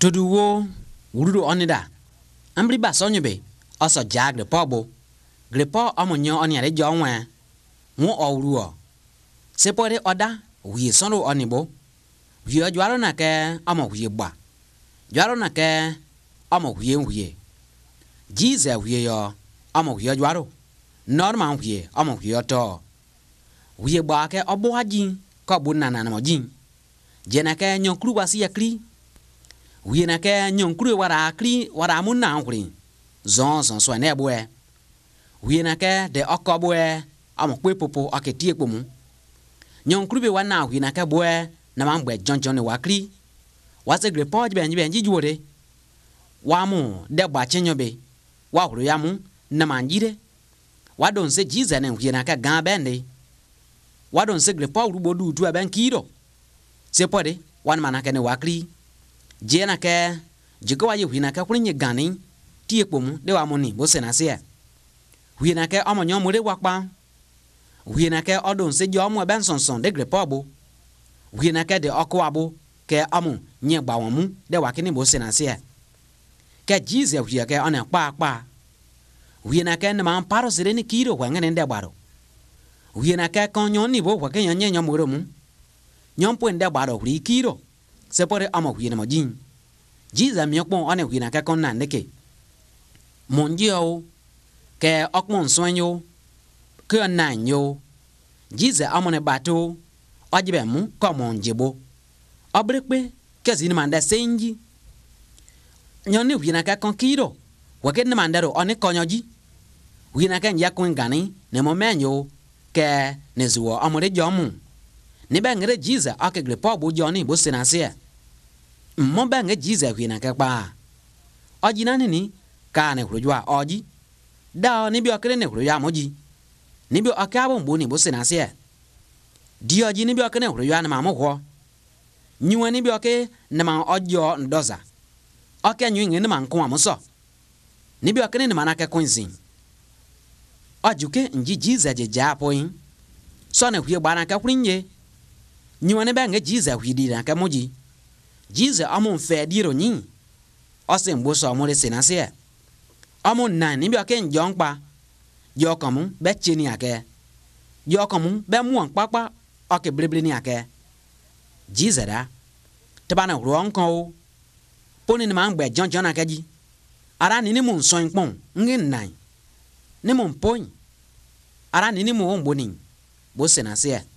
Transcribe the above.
tuduo wurur nịda mrịgbasonyụei ọsọ ji agrịpọbụ gripọ ọmụnyo narijonwe nwu owuruo sipoị ọda wue sọr onibo wie jarụ a ke ọmụwue gba jụarụ na ke ọmuwue nwue jize wue a ọmuwue juarụ n'ọrụma wue ọmụwue ọtọ wue gba aka ọgba ji kaọgbunna na anaogi jenake nyokurwas ya ki wina ke nyong kure wara kri wara mun na kuri zon zon so ne bwe wina ke de okko bwe am kwe popo aketie kpomu nyong kure be wana wina ke bwe na man bwe jonjon ne wakri wase gre pod be nyi be nyi juore wa mu de gba chenyo be wa huru ya mu na man jire wa don se jiza ne wina ke gan be ne wa don se gre pod rugbo du tu aben kiro se pode wan manake ne wakri jiena ke jigo waji hwina ke kuni nyigani tie kpomu de wa muni bo sena sia hwina ke omo nyo mure wakpa hwina ke odon se jo omo ben sonson de grepo bo hwina ke de oko abo ke omo nye gba won mu de wa kini bo sena sia ke jize hwia ke ona kpa kpa hwina ke nma paro sire ni kiro wa ngene de gbaro hwina ke konyo ni bo wa ke nyo nyo mure mu nyo pwen de gbaro hwri kiro sepore amo huina mojin jiza miokpo ane huina ka konna neke monjio ke okmon sueño ke nanyo jiza amone bato ojibe mu ko monjebo obrekpe kezini manda senji nyoni huina ka kon kiro waket ne mandaro one konyoji huina ka yakun gani ne momenyo ke ne zuo amore jomu nibɛŋerɛ jiza jize pɔ bu jɔni bu sinasiɛ mmɔ bɛŋe jiza hwina na ɔjina e. nini kaa ni hurujua ɔji daa nibi ɔkere ni hurujua ka nibi ɔke abu mbu ni bu sinasiɛ diɔji nibi na ni ya nima mu hɔ nyuwa nibi ɔke nima ɔjɔ ndɔza ɔke nyu ŋe nima nkuwa musɔ nibi na kɛ kunzin ɔjuke nji jiza jejaa poin sɔ ni gbana kɛ kurin nyiwane bɛŋɛ jiza hwidira kɛ muji jize ɔmu fɛ diro nyi ɔsin bo sɔ na sinasiɛ ɔmu nan nibi ɔkin jɔn kpa jɔkɔmu bɛ tseni akɛ jɔkɔmu bɛ muɔn kpakpa ɔki bilibilini akɛ jize da tibana ruɔn kɔn o poni ni ma gbɛ jɔnjɔn na kɛ ara nini mu sɔn kpɔn ngi nan ni mu pon ara nini mu o boni na sinasiɛ.